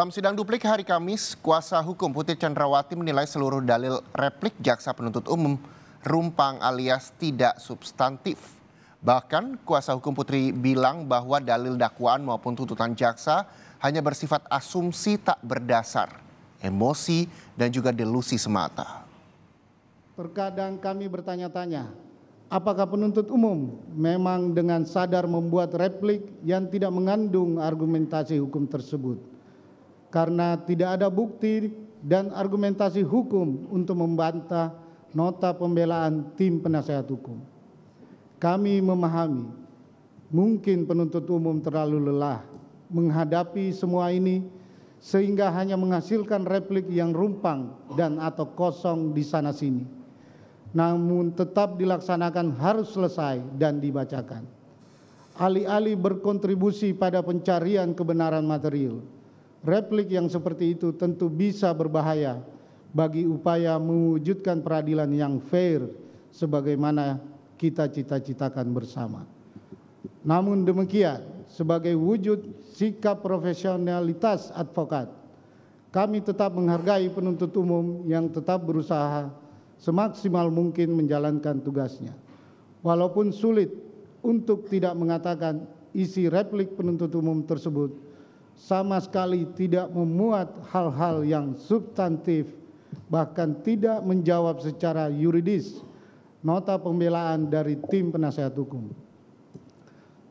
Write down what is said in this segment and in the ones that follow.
Dalam sidang duplik hari Kamis, kuasa hukum Putri Chandrawati menilai seluruh dalil replik jaksa penuntut umum rumpang alias tidak substantif. Bahkan kuasa hukum Putri bilang bahwa dalil dakwaan maupun tuntutan jaksa hanya bersifat asumsi tak berdasar, emosi dan juga delusi semata. Terkadang kami bertanya-tanya, apakah penuntut umum memang dengan sadar membuat replik yang tidak mengandung argumentasi hukum tersebut? karena tidak ada bukti dan argumentasi hukum untuk membantah nota pembelaan tim penasehat hukum. Kami memahami mungkin penuntut umum terlalu lelah menghadapi semua ini sehingga hanya menghasilkan replik yang rumpang dan atau kosong di sana sini. Namun tetap dilaksanakan harus selesai dan dibacakan. Alih-alih berkontribusi pada pencarian kebenaran material, Replik yang seperti itu tentu bisa berbahaya bagi upaya mewujudkan peradilan yang fair sebagaimana kita cita-citakan bersama. Namun demikian, sebagai wujud sikap profesionalitas advokat, kami tetap menghargai penuntut umum yang tetap berusaha semaksimal mungkin menjalankan tugasnya. Walaupun sulit untuk tidak mengatakan isi replik penuntut umum tersebut sama sekali tidak memuat hal-hal yang substantif bahkan tidak menjawab secara yuridis nota pembelaan dari tim penasehat hukum.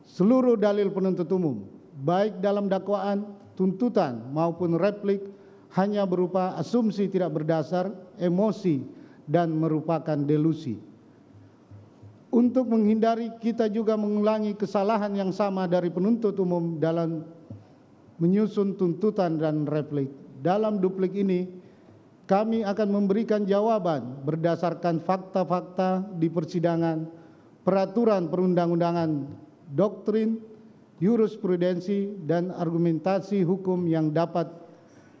Seluruh dalil penuntut umum baik dalam dakwaan, tuntutan maupun replik hanya berupa asumsi tidak berdasar, emosi dan merupakan delusi. Untuk menghindari kita juga mengulangi kesalahan yang sama dari penuntut umum dalam menyusun tuntutan dan replik. Dalam duplik ini, kami akan memberikan jawaban berdasarkan fakta-fakta di persidangan, peraturan perundang-undangan, doktrin, jurisprudensi, dan argumentasi hukum yang dapat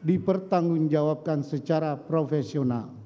dipertanggungjawabkan secara profesional.